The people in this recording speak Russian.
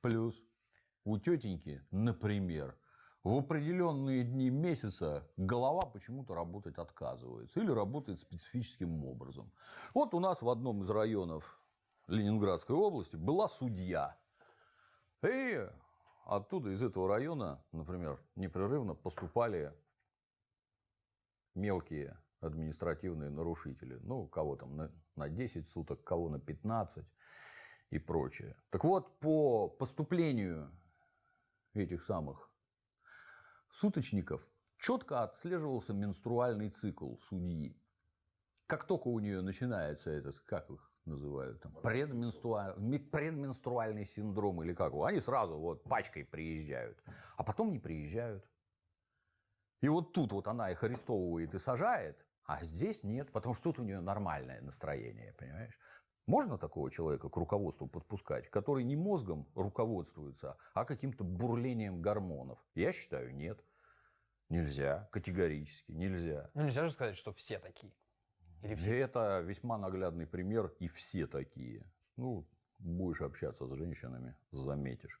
Плюс у тетеньки, например, в определенные дни месяца голова почему-то работать отказывается или работает специфическим образом. Вот у нас в одном из районов Ленинградской области была судья. И оттуда, из этого района, например, непрерывно поступали мелкие административные нарушители. Ну, кого там на 10 суток, кого на 15 и прочее. Так вот, по поступлению этих самых суточников четко отслеживался менструальный цикл судьи. Как только у нее начинается этот, как их называют, там, предменструальный, предменструальный синдром или как, они сразу вот пачкой приезжают, а потом не приезжают. И вот тут вот она их арестовывает и сажает, а здесь нет, потому что тут у нее нормальное настроение, понимаешь? Можно такого человека к руководству подпускать, который не мозгом руководствуется, а каким-то бурлением гормонов? Я считаю, нет. Нельзя, категорически нельзя. Ну, нельзя же сказать, что все такие. Или все? Это весьма наглядный пример, и все такие. Ну, будешь общаться с женщинами, заметишь.